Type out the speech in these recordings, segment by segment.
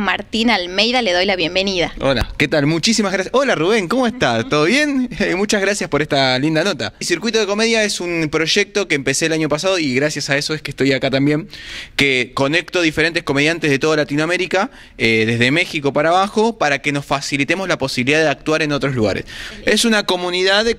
Martín Almeida. Le doy la bienvenida. Hola, ¿qué tal? Muchísimas gracias. Hola Rubén, ¿cómo estás? ¿Todo bien? Eh, muchas gracias por esta linda nota. Circuito de Comedia es un proyecto que empecé el año pasado y gracias a eso es que estoy acá también, que conecto diferentes comediantes de toda Latinoamérica, eh, desde México para abajo, para que nos facilitemos la posibilidad de actuar en otros lugares. Es una comunidad de,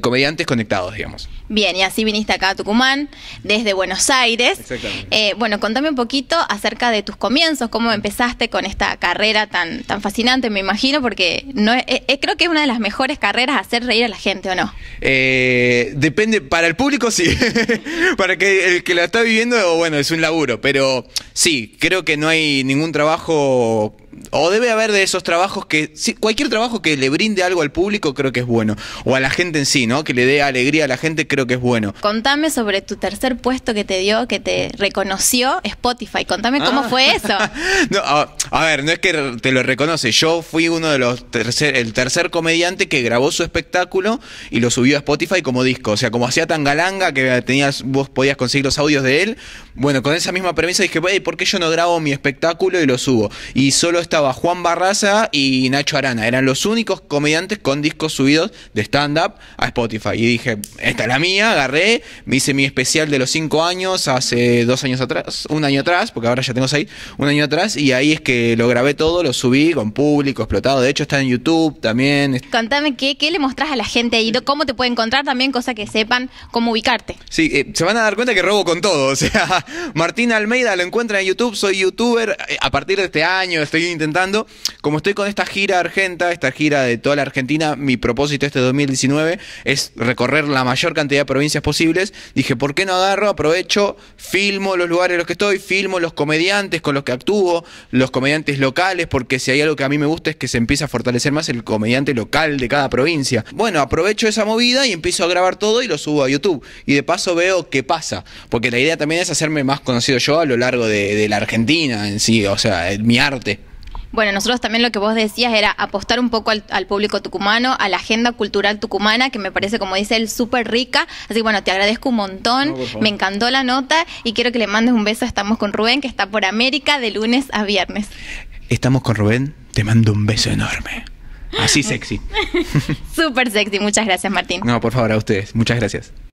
comediantes conectados, digamos. Bien, y así viniste acá a Tucumán, desde Buenos Aires. Exactamente. Eh, bueno, contame un poquito acerca de tus comienzos, cómo empezaste, con esta carrera tan, tan fascinante, me imagino, porque no eh, eh, creo que es una de las mejores carreras hacer reír a la gente, ¿o no? Eh, depende, para el público sí, para que el que la está viviendo, bueno, es un laburo, pero sí, creo que no hay ningún trabajo o debe haber de esos trabajos que cualquier trabajo que le brinde algo al público creo que es bueno o a la gente en sí no que le dé alegría a la gente creo que es bueno contame sobre tu tercer puesto que te dio que te reconoció Spotify contame cómo ah. fue eso no, ah, a ver, no es que te lo reconoce. Yo fui uno de los tercer, el tercer comediante que grabó su espectáculo y lo subió a Spotify como disco. O sea, como hacía tan galanga que tenías, vos podías conseguir los audios de él. Bueno, con esa misma premisa dije, ¿por qué yo no grabo mi espectáculo y lo subo? Y solo estaba Juan Barraza y Nacho Arana. Eran los únicos comediantes con discos subidos de stand-up a Spotify. Y dije, esta es la mía, agarré, me hice mi especial de los cinco años, hace dos años atrás, un año atrás, porque ahora ya tengo seis, un año atrás, y ahí es que eh, lo grabé todo, lo subí con público, explotado. De hecho, está en YouTube también. Contame qué, qué le mostrás a la gente ahí, cómo te puede encontrar también, cosa que sepan cómo ubicarte. Sí, eh, se van a dar cuenta que robo con todo. O sea, Martín Almeida lo encuentra en YouTube, soy youtuber. Eh, a partir de este año estoy intentando, como estoy con esta gira argenta, esta gira de toda la Argentina, mi propósito este 2019 es recorrer la mayor cantidad de provincias posibles. Dije, ¿por qué no agarro? Aprovecho, filmo los lugares en los que estoy, filmo los comediantes con los que actúo, los comediantes comediantes locales, porque si hay algo que a mí me gusta es que se empieza a fortalecer más el comediante local de cada provincia. Bueno, aprovecho esa movida y empiezo a grabar todo y lo subo a YouTube. Y de paso veo qué pasa, porque la idea también es hacerme más conocido yo a lo largo de, de la Argentina en sí, o sea, mi arte. Bueno, nosotros también lo que vos decías era apostar un poco al, público tucumano, a la agenda cultural tucumana, que me parece, como dice él, súper rica. Así que bueno, te agradezco un montón, me encantó la nota y quiero que le mandes un beso. Estamos con Rubén, que está por América de lunes a viernes. Estamos con Rubén, te mando un beso enorme. Así sexy. Súper sexy, muchas gracias Martín. No, por favor, a ustedes, muchas gracias.